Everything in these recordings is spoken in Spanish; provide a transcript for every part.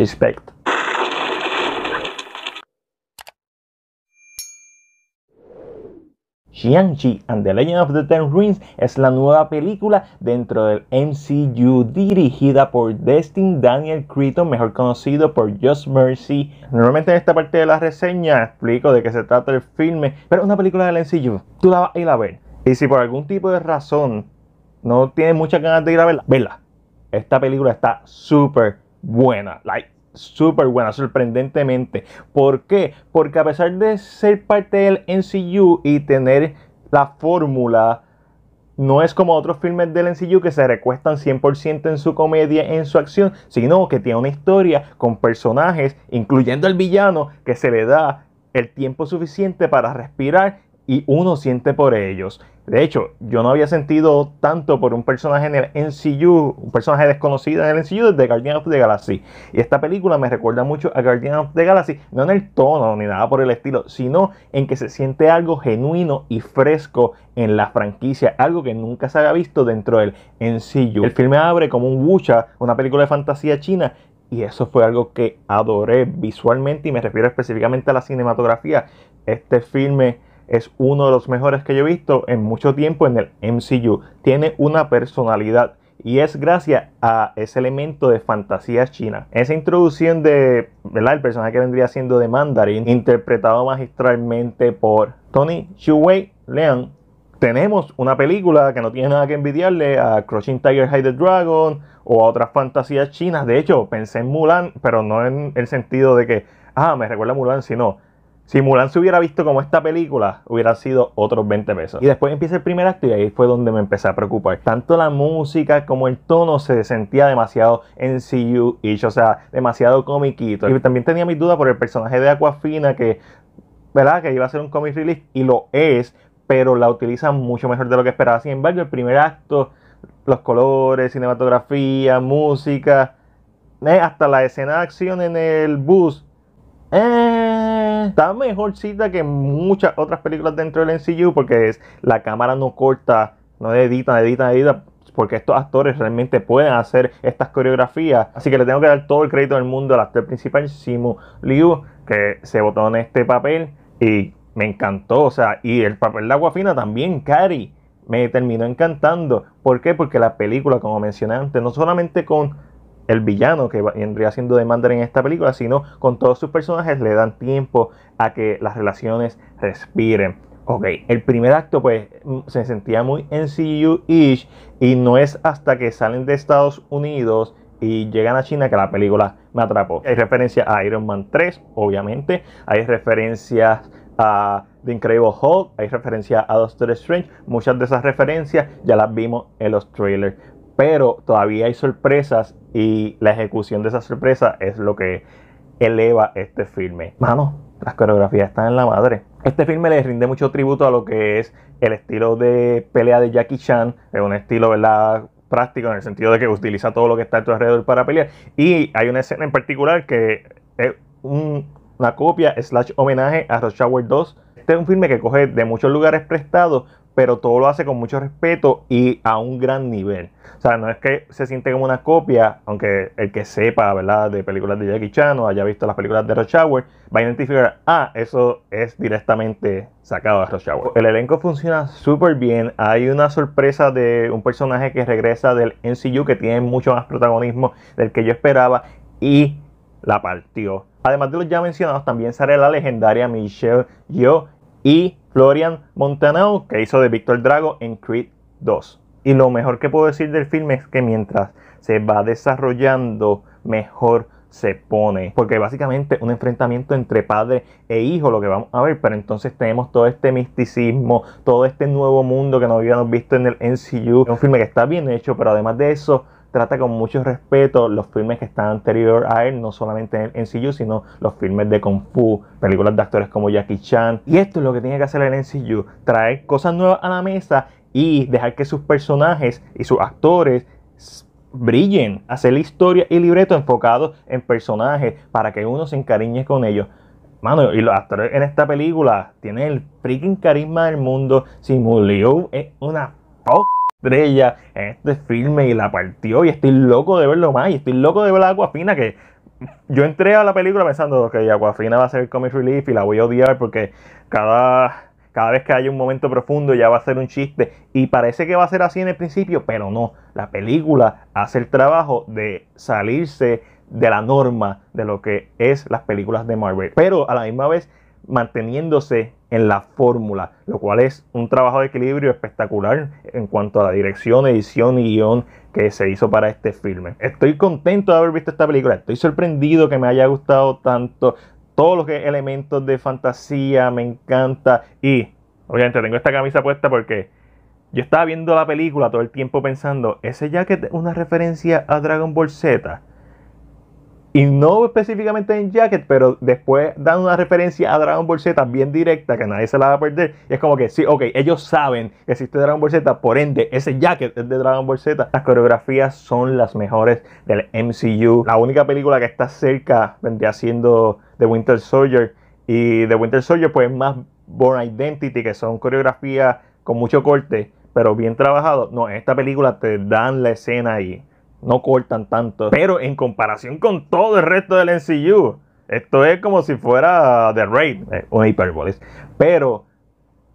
Respect. Shang-Chi and the Legend of the Ten Rings es la nueva película dentro del MCU dirigida por Destin Daniel Cretton, mejor conocido por Just Mercy. Normalmente en esta parte de la reseña explico de qué se trata el filme, pero es una película del MCU, tú la vas a ir a ver. Y si por algún tipo de razón no tienes muchas ganas de ir a verla, verla. Esta película está súper buena, like, súper buena, sorprendentemente. ¿Por qué? Porque a pesar de ser parte del NCU y tener la fórmula, no es como otros filmes del NCU que se recuestan 100% en su comedia, en su acción, sino que tiene una historia con personajes, incluyendo al villano, que se le da el tiempo suficiente para respirar y uno siente por ellos. De hecho, yo no había sentido tanto por un personaje en el MCU, un personaje desconocido en el MCU desde Guardian of the Galaxy. Y esta película me recuerda mucho a Guardian of the Galaxy, no en el tono ni nada por el estilo, sino en que se siente algo genuino y fresco en la franquicia, algo que nunca se había visto dentro del MCU. El filme abre como un wucha, una película de fantasía china, y eso fue algo que adoré visualmente y me refiero específicamente a la cinematografía. Este filme es uno de los mejores que yo he visto en mucho tiempo en el MCU. Tiene una personalidad y es gracias a ese elemento de fantasía china. Esa introducción de, ¿verdad? El personaje que vendría siendo de Mandarin, interpretado magistralmente por Tony Shuwei Leon. Tenemos una película que no tiene nada que envidiarle a Crushing Tiger Hide the Dragon o a otras fantasías chinas. De hecho, pensé en Mulan, pero no en el sentido de que, ah, me recuerda a Mulan, sino si Mulan se hubiera visto como esta película, hubiera sido otros 20 pesos. Y después empieza el primer acto y ahí fue donde me empecé a preocupar. Tanto la música como el tono se sentía demasiado NCU-ish, o sea, demasiado comiquito. Y también tenía mis dudas por el personaje de Aquafina que, ¿verdad? Que iba a ser un comic release y lo es, pero la utilizan mucho mejor de lo que esperaba. Sin embargo, el primer acto, los colores, cinematografía, música, eh, hasta la escena de acción en el bus, eh, Está mejorcita que muchas otras películas dentro del NCU porque es, la cámara no corta, no edita, no edita, edita. Porque estos actores realmente pueden hacer estas coreografías. Así que le tengo que dar todo el crédito del mundo al actor principal, Simu Liu, que se botó en este papel y me encantó. O sea, y el papel de Agua Fina también, Cari, me terminó encantando. ¿Por qué? Porque la película, como mencioné antes, no solamente con el villano que vendría siendo de Mandarin en esta película, sino con todos sus personajes le dan tiempo a que las relaciones respiren. Ok, el primer acto pues mm, se sentía muy mcu ish y no es hasta que salen de Estados Unidos y llegan a China que la película me atrapó. Hay referencia a Iron Man 3, obviamente, hay referencias a The Incredible Hulk, hay referencia a Doctor Strange, muchas de esas referencias ya las vimos en los trailers, pero todavía hay sorpresas y la ejecución de esa sorpresa es lo que eleva este filme. Mano, las coreografías están en la madre. Este filme le rinde mucho tributo a lo que es el estilo de pelea de Jackie Chan, es un estilo, ¿verdad? práctico en el sentido de que utiliza todo lo que está a tu alrededor para pelear. Y hay una escena en particular que es una copia slash homenaje a Rush Hour 2. Este es un filme que coge de muchos lugares prestados, pero todo lo hace con mucho respeto y a un gran nivel. O sea, no es que se siente como una copia, aunque el que sepa, ¿verdad?, de películas de Jackie Chan o haya visto las películas de Rush Hour, va a identificar, ah, eso es directamente sacado de Rush Hour. El elenco funciona súper bien. Hay una sorpresa de un personaje que regresa del MCU que tiene mucho más protagonismo del que yo esperaba y la partió. Además de los ya mencionados, también sale la legendaria Michelle Yeoh y Florian Montanaro, que hizo de Víctor Drago en Creed 2. Y lo mejor que puedo decir del filme es que mientras se va desarrollando, mejor se pone. Porque básicamente un enfrentamiento entre padre e hijo, lo que vamos a ver. Pero entonces tenemos todo este misticismo, todo este nuevo mundo que no habíamos visto en el NCU. Es un filme que está bien hecho, pero además de eso, trata con mucho respeto los filmes que están anterior a él, no solamente en NCU, sino los filmes de Kung Fu, películas de actores como Jackie Chan. Y esto es lo que tiene que hacer el NCU, traer cosas nuevas a la mesa y dejar que sus personajes y sus actores brillen, hacer historia y libreto enfocado en personajes para que uno se encariñe con ellos. Mano, y los actores en esta película tienen el freaking carisma del mundo. Simu Liu es una estrella en este filme y la partió y estoy loco de verlo más y estoy loco de ver a Aquafina que yo entré a la película pensando que Aguafina va a ser comic relief y la voy a odiar porque cada, cada vez que haya un momento profundo ya va a ser un chiste y parece que va a ser así en el principio pero no, la película hace el trabajo de salirse de la norma de lo que es las películas de Marvel pero a la misma vez manteniéndose en la fórmula, lo cual es un trabajo de equilibrio espectacular en cuanto a la dirección, edición y guión que se hizo para este filme. Estoy contento de haber visto esta película, estoy sorprendido que me haya gustado tanto todos los elementos de fantasía, me encanta y obviamente tengo esta camisa puesta porque yo estaba viendo la película todo el tiempo pensando, ¿ese jacket es una referencia a Dragon Ball Z? Y no específicamente en Jacket, pero después dan una referencia a Dragon Ball Z bien directa que nadie se la va a perder. Y es como que, sí, ok, ellos saben que existe Dragon Ball Z, por ende, ese Jacket es de Dragon Ball Z. Las coreografías son las mejores del MCU. La única película que está cerca vendría siendo The Winter Soldier. Y The Winter Soldier, pues, más Born Identity, que son coreografías con mucho corte, pero bien trabajado. No, en esta película te dan la escena ahí no cortan tanto. Pero en comparación con todo el resto del NCU, esto es como si fuera The Raid, o eh, Hyperbolis. Pero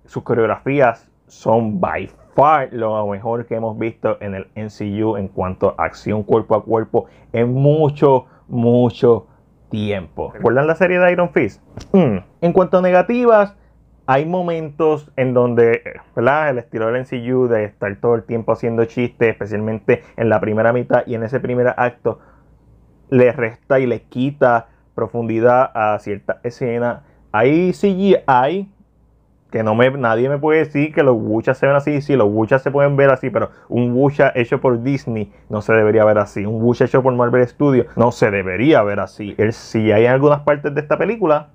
sus coreografías son by far lo mejor que hemos visto en el NCU en cuanto a acción cuerpo a cuerpo en mucho, mucho tiempo. ¿Recuerdan la serie de Iron Fist? Mm. En cuanto a negativas, hay momentos en donde ¿verdad? el estilo del NCU de estar todo el tiempo haciendo chistes, especialmente en la primera mitad y en ese primer acto, le resta y le quita profundidad a cierta escena. Hay CGI que no me, nadie me puede decir que los Wuchas se ven así. Sí, los Wuchas se pueden ver así, pero un Wucha hecho por Disney no se debería ver así. Un Wucha hecho por Marvel Studios no se debería ver así. El CGI en algunas partes de esta película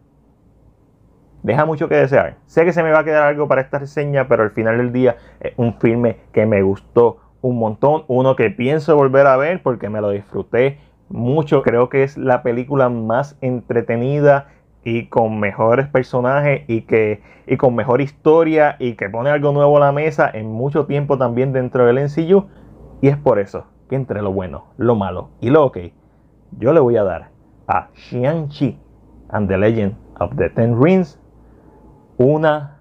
deja mucho que desear. Sé que se me va a quedar algo para esta reseña, pero al final del día es un filme que me gustó un montón, uno que pienso volver a ver porque me lo disfruté mucho. Creo que es la película más entretenida y con mejores personajes y que y con mejor historia y que pone algo nuevo a la mesa en mucho tiempo también dentro del NCU y es por eso que entre lo bueno, lo malo y lo ok, yo le voy a dar a Xiang chi and the Legend of the Ten Rings una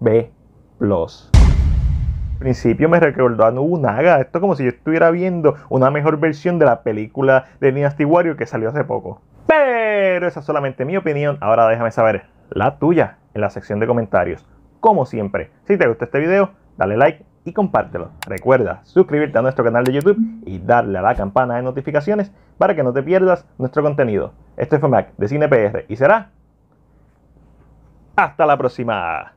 B Plus. Al principio me recordó a Nubunaga, Esto es como si yo estuviera viendo una mejor versión de la película de Dynasty Warrior que salió hace poco. Pero esa es solamente mi opinión. Ahora déjame saber la tuya en la sección de comentarios. Como siempre, si te gustó este video, dale like y compártelo. Recuerda suscribirte a nuestro canal de YouTube y darle a la campana de notificaciones para que no te pierdas nuestro contenido. Esto fue Mac de CinePR y será hasta la próxima.